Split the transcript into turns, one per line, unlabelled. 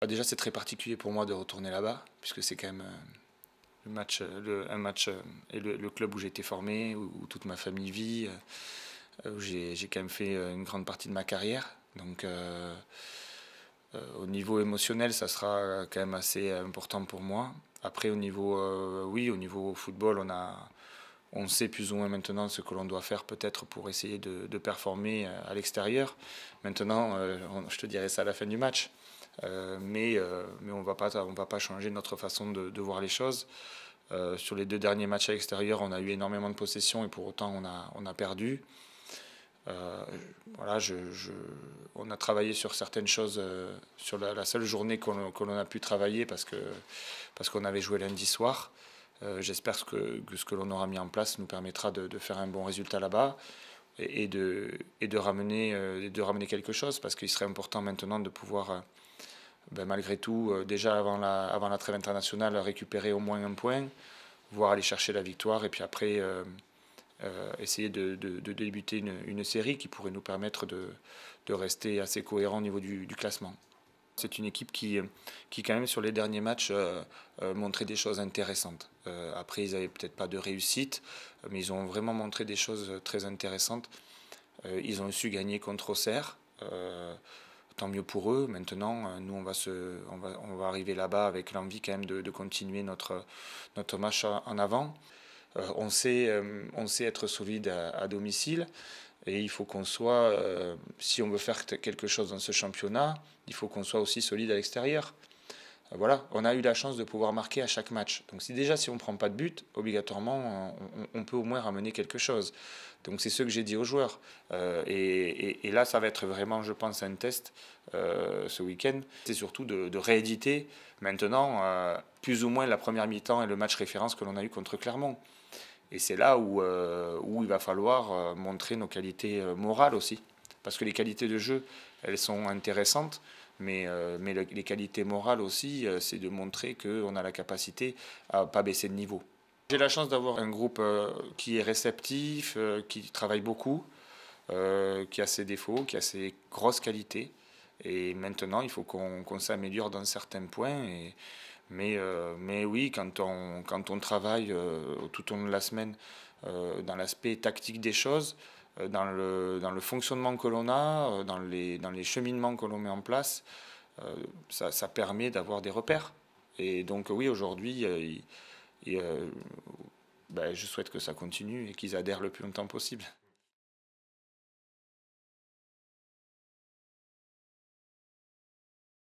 Bah, déjà, c'est très particulier pour moi de retourner là-bas, puisque c'est quand même euh, le match, euh, un match euh, et le, club où j'ai été formé, où, toute ma famille vit, où j'ai quand même fait une grande partie de ma carrière. Donc, au niveau émotionnel, ça sera quand même assez important pour moi. Après, au niveau, oui, au niveau football, on a, on sait plus ou moins maintenant ce que l'on doit faire peut-être pour essayer de, performer à l'extérieur. Maintenant, je te dirai ça à la fin du match. Euh, mais, euh, mais on ne va pas changer notre façon de, voir les choses. Euh, sur les deux derniers matchs à l'extérieur, on a eu énormément de possessions et pour autant on a, on a perdu. voilà, on a travaillé sur certaines choses sur la, seule journée que l'on a pu travailler parce parce qu'on avait joué lundi soir. J'espère que, que, ce que l'on aura mis en place nous permettra de, de faire un bon résultat là-bas et, de, et de, ramener, euh, de ramener quelque chose, parce qu'il serait important maintenant de pouvoir, euh, ben, malgré tout, euh, déjà avant la, avant la trêve internationale, récupérer au moins un point, voire aller chercher la victoire, et puis après essayer de, débuter une, série qui pourrait nous permettre de, rester assez cohérent au niveau du classement. C'est une équipe qui, qui, quand même, sur les derniers matchs, euh, euh montrait des choses intéressantes. Euh, après, ils n'avaient peut-être pas de réussite, mais ils ont vraiment montré des choses très intéressantes. Euh, ils ont su gagner contre Auxerre. tant mieux pour eux. Maintenant, nous, on va, se, on va, on va arriver là-bas avec l'envie quand même de, continuer notre, notre match en avant. on, sait, on sait être solide à domicile. Et il faut qu'on soit, euh, si on veut faire quelque chose dans ce championnat, il faut qu'on soit aussi solide à l'extérieur. Euh, voilà, on a eu la chance de pouvoir marquer à chaque match. Donc si déjà si on ne prend pas de but, obligatoirement, on, peut au moins ramener quelque chose. Donc c'est ce que j'ai dit aux joueurs. Euh, et, là, ça va être vraiment, je pense, un test ce week-end. C'est surtout de, de, rééditer maintenant plus ou moins la première mi-temps et le match référence que l'on a eu contre Clermont. Et c'est là où, euh, où il va falloir euh, montrer nos qualités euh, morales aussi. Parce que les qualités de jeu, elles sont intéressantes, mais, mais les qualités morales aussi, c'est de montrer qu'on a la capacité à ne pas baisser de niveau. J'ai la chance d'avoir un groupe qui est réceptif, qui travaille beaucoup, qui a ses défauts, qui a ses grosses qualités. Et maintenant, il faut qu'on s'améliore dans certains points. Et, mais, euh, mais oui, quand on, quand on travaille euh, tout au long de la semaine euh, dans l'aspect tactique des choses, dans le, dans le fonctionnement que l'on a, dans les, dans les cheminements que l'on met en place, ça, ça permet d'avoir des repères. Et donc oui, aujourd'hui, ben, je souhaite que ça continue et qu'ils adhèrent le plus longtemps possible.